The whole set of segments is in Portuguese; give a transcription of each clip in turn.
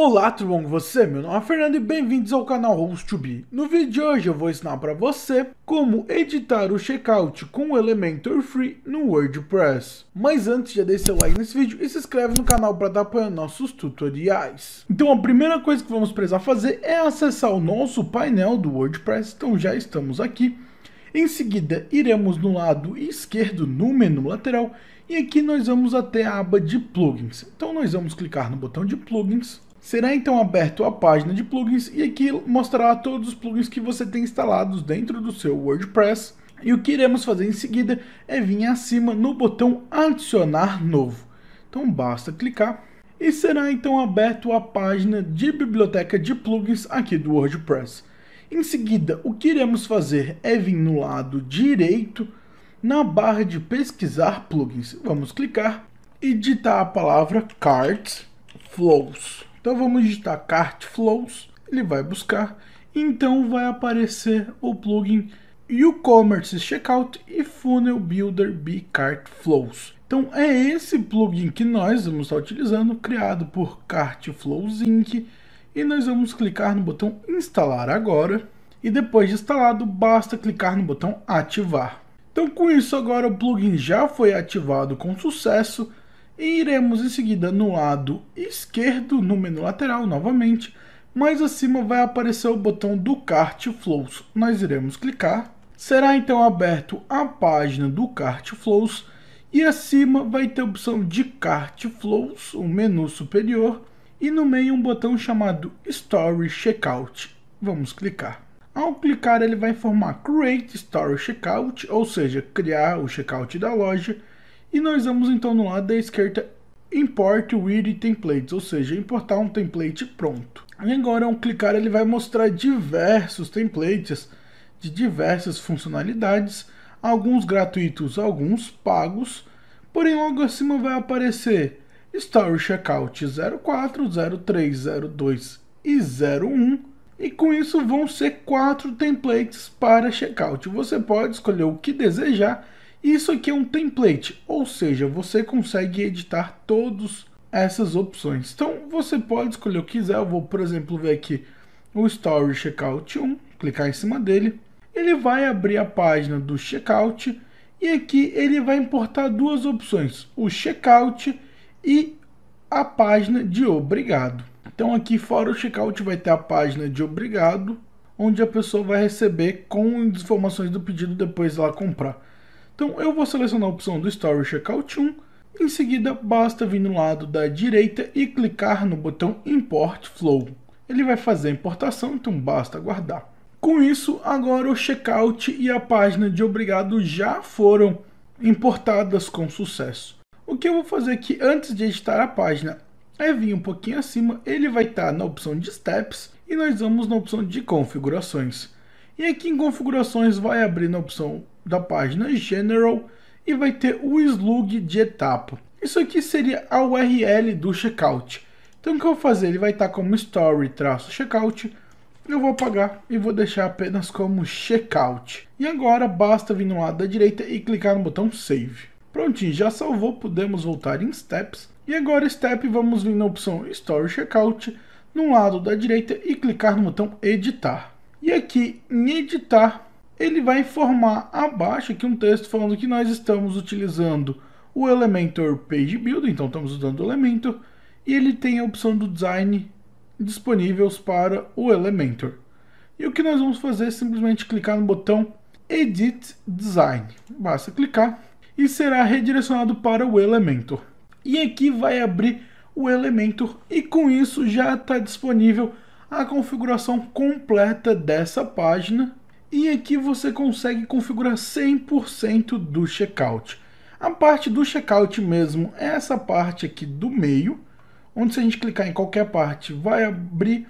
Olá tudo bom com você? Meu nome é Fernando e bem-vindos ao canal host 2 No vídeo de hoje eu vou ensinar para você como editar o checkout com o Elementor Free no WordPress. Mas antes já deixa seu like nesse vídeo e se inscreve no canal para apoio apoiando nossos tutoriais. Então a primeira coisa que vamos precisar fazer é acessar o nosso painel do WordPress, então já estamos aqui. Em seguida iremos no lado esquerdo no menu lateral e aqui nós vamos até a aba de plugins. Então nós vamos clicar no botão de plugins Será então aberto a página de plugins e aqui mostrará todos os plugins que você tem instalados dentro do seu WordPress. E o que iremos fazer em seguida é vir acima no botão adicionar novo. Então basta clicar e será então aberto a página de biblioteca de plugins aqui do WordPress. Em seguida, o que iremos fazer é vir no lado direito na barra de pesquisar plugins. Vamos clicar e digitar a palavra cart flows. Então vamos digitar cart flows, ele vai buscar, então vai aparecer o plugin e-commerce checkout e funnel builder Cart flows. Então é esse plugin que nós vamos estar utilizando, criado por Cart Flows Inc. E nós vamos clicar no botão instalar agora. E depois de instalado, basta clicar no botão ativar. Então com isso agora o plugin já foi ativado com sucesso e iremos em seguida no lado esquerdo, no menu lateral novamente, mais acima vai aparecer o botão do Cart Flows. Nós iremos clicar. Será então aberto a página do Cart Flows e acima vai ter a opção de Cart Flows, o um menu superior, e no meio um botão chamado Story Checkout. Vamos clicar. Ao clicar ele vai informar Create Story Checkout, ou seja, criar o checkout da loja, e nós vamos então no lado da esquerda import ready templates, ou seja, importar um template pronto. E agora ao clicar ele vai mostrar diversos templates de diversas funcionalidades, alguns gratuitos, alguns pagos, porém logo acima vai aparecer Story Checkout 04, 03, 02 e 01, e com isso vão ser quatro templates para checkout. Você pode escolher o que desejar isso aqui é um template, ou seja, você consegue editar todas essas opções. Então você pode escolher o que quiser. Eu vou, por exemplo, ver aqui o Story Checkout 1, clicar em cima dele. Ele vai abrir a página do checkout e aqui ele vai importar duas opções, o checkout e a página de obrigado. Então aqui fora o checkout vai ter a página de obrigado, onde a pessoa vai receber com as informações do pedido depois ela comprar. Então eu vou selecionar a opção do Story Checkout 1, em seguida basta vir no lado da direita e clicar no botão Import Flow. Ele vai fazer a importação, então basta aguardar. Com isso, agora o checkout e a página de obrigado já foram importadas com sucesso. O que eu vou fazer aqui antes de editar a página é vir um pouquinho acima, ele vai estar tá na opção de Steps e nós vamos na opção de Configurações. E aqui em Configurações vai abrir na opção da página General e vai ter o slug de etapa. Isso aqui seria a URL do checkout. Então o que eu vou fazer? Ele vai estar como story-checkout. Eu vou apagar e vou deixar apenas como checkout. E agora basta vir no lado da direita e clicar no botão save. Prontinho, já salvou, podemos voltar em steps. E agora step, vamos vir na opção story checkout, no lado da direita e clicar no botão editar. E aqui em editar, ele vai informar abaixo aqui um texto falando que nós estamos utilizando o Elementor Page Builder, então estamos usando o Elementor, e ele tem a opção do design disponíveis para o Elementor. E o que nós vamos fazer é simplesmente clicar no botão Edit Design. Basta clicar e será redirecionado para o Elementor. E aqui vai abrir o Elementor e com isso já está disponível a configuração completa dessa página e aqui você consegue configurar 100% do checkout. A parte do checkout mesmo é essa parte aqui do meio, onde se a gente clicar em qualquer parte vai abrir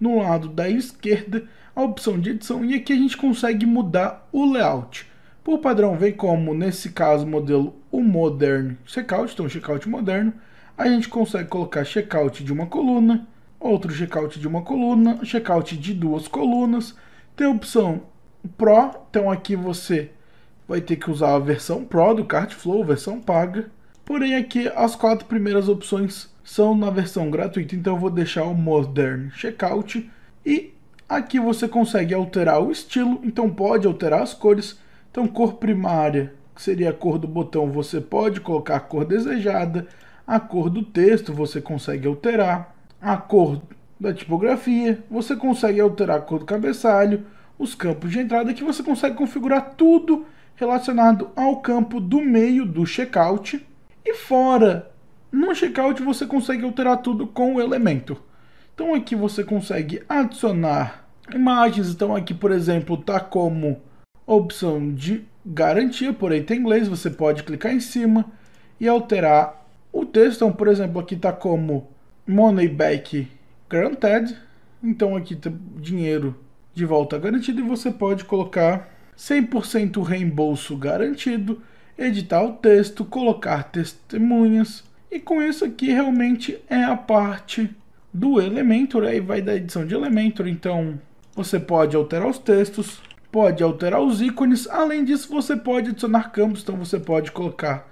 no lado da esquerda a opção de edição e aqui a gente consegue mudar o layout. Por padrão vem como, nesse caso, modelo o Modern Checkout, então Checkout Moderno, a gente consegue colocar checkout de uma coluna, outro checkout de uma coluna, checkout de duas colunas, tem a opção Pro, então aqui você vai ter que usar a versão Pro do Cartflow, Flow, versão paga. Porém aqui as quatro primeiras opções são na versão gratuita, então eu vou deixar o Modern Checkout e aqui você consegue alterar o estilo, então pode alterar as cores. Então cor primária, que seria a cor do botão, você pode colocar a cor desejada. A cor do texto você consegue alterar. A cor da tipografia, você consegue alterar a cor do cabeçalho, os campos de entrada que você consegue configurar tudo relacionado ao campo do meio do checkout. E fora, no checkout você consegue alterar tudo com o elemento. Então aqui você consegue adicionar imagens. Então aqui, por exemplo, tá como opção de garantia, porém tem inglês, você pode clicar em cima e alterar o texto. Então, por exemplo, aqui tá como money back granted. Então aqui tá dinheiro de volta garantido e você pode colocar 100% reembolso garantido, editar o texto, colocar testemunhas. E com isso aqui realmente é a parte do Elementor, aí vai da edição de Elementor, então você pode alterar os textos, pode alterar os ícones, além disso você pode adicionar campos, então você pode colocar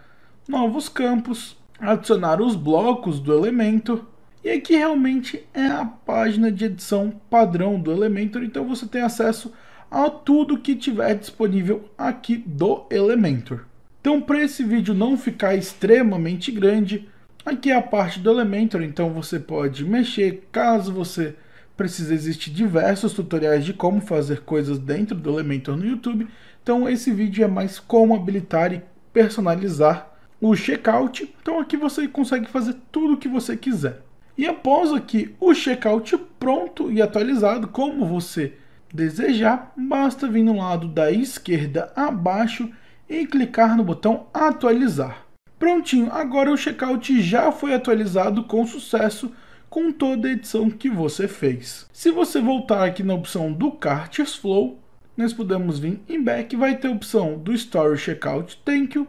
novos campos, adicionar os blocos do Elementor, e aqui é realmente é a página de edição padrão do Elementor, então você tem acesso a tudo que tiver disponível aqui do Elementor. Então para esse vídeo não ficar extremamente grande, aqui é a parte do Elementor, então você pode mexer caso você precise. Existem diversos tutoriais de como fazer coisas dentro do Elementor no YouTube, então esse vídeo é mais como habilitar e personalizar o checkout. Então aqui você consegue fazer tudo o que você quiser e após aqui o checkout pronto e atualizado como você desejar, basta vir no lado da esquerda abaixo e clicar no botão atualizar. Prontinho, agora o checkout já foi atualizado com sucesso com toda a edição que você fez. Se você voltar aqui na opção do Cartes Flow, nós podemos vir em back, vai ter a opção do Story Checkout Thank You,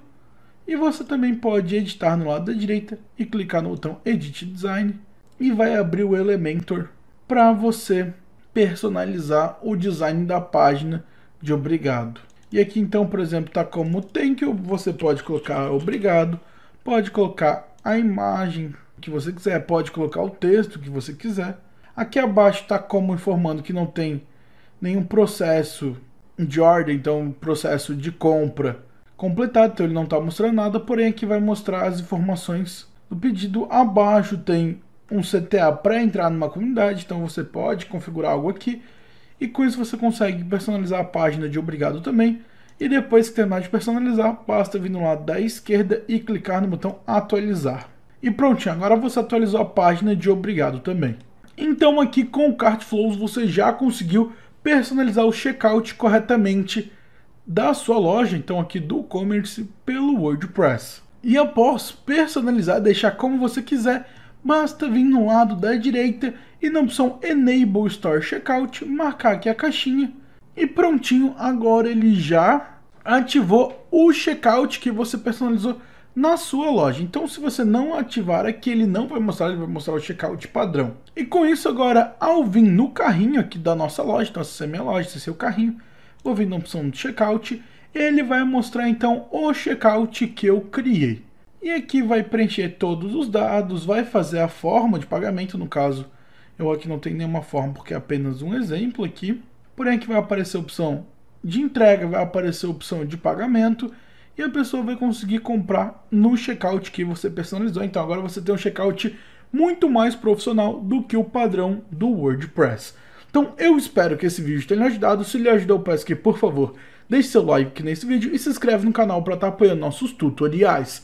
e você também pode editar no lado da direita e clicar no botão Edit Design e vai abrir o Elementor para você personalizar o design da página de obrigado. E aqui então, por exemplo, está como thank you, você pode colocar obrigado, pode colocar a imagem que você quiser, pode colocar o texto que você quiser. Aqui abaixo está como informando que não tem nenhum processo de ordem, então processo de compra completado, então ele não está mostrando nada, porém aqui vai mostrar as informações do pedido. Abaixo tem um CTA para entrar numa comunidade, então você pode configurar algo aqui e com isso você consegue personalizar a página de obrigado também. E depois que terminar de personalizar, basta vir no lado da esquerda e clicar no botão atualizar. E prontinho, agora você atualizou a página de obrigado também. Então aqui com o Cart Flows você já conseguiu personalizar o checkout corretamente da sua loja, então aqui do commerce pelo WordPress. E após personalizar, deixar como você quiser, basta vir no lado da direita e na opção Enable Store Checkout, marcar aqui a caixinha e prontinho, agora ele já ativou o checkout que você personalizou na sua loja. Então, se você não ativar aqui, ele não vai mostrar, ele vai mostrar o checkout padrão. E com isso, agora, ao vir no carrinho aqui da nossa loja, então essa é minha loja, esse é o carrinho, vou vir na opção de checkout, ele vai mostrar então o checkout que eu criei. E aqui vai preencher todos os dados, vai fazer a forma de pagamento, no caso eu aqui não tenho nenhuma forma porque é apenas um exemplo aqui. Porém aqui vai aparecer a opção de entrega, vai aparecer a opção de pagamento e a pessoa vai conseguir comprar no checkout que você personalizou. Então agora você tem um checkout muito mais profissional do que o padrão do WordPress. Então eu espero que esse vídeo tenha ajudado. Se lhe ajudou, peço que por favor deixe seu like nesse vídeo e se inscreve no canal para estar tá apoiando nossos tutoriais.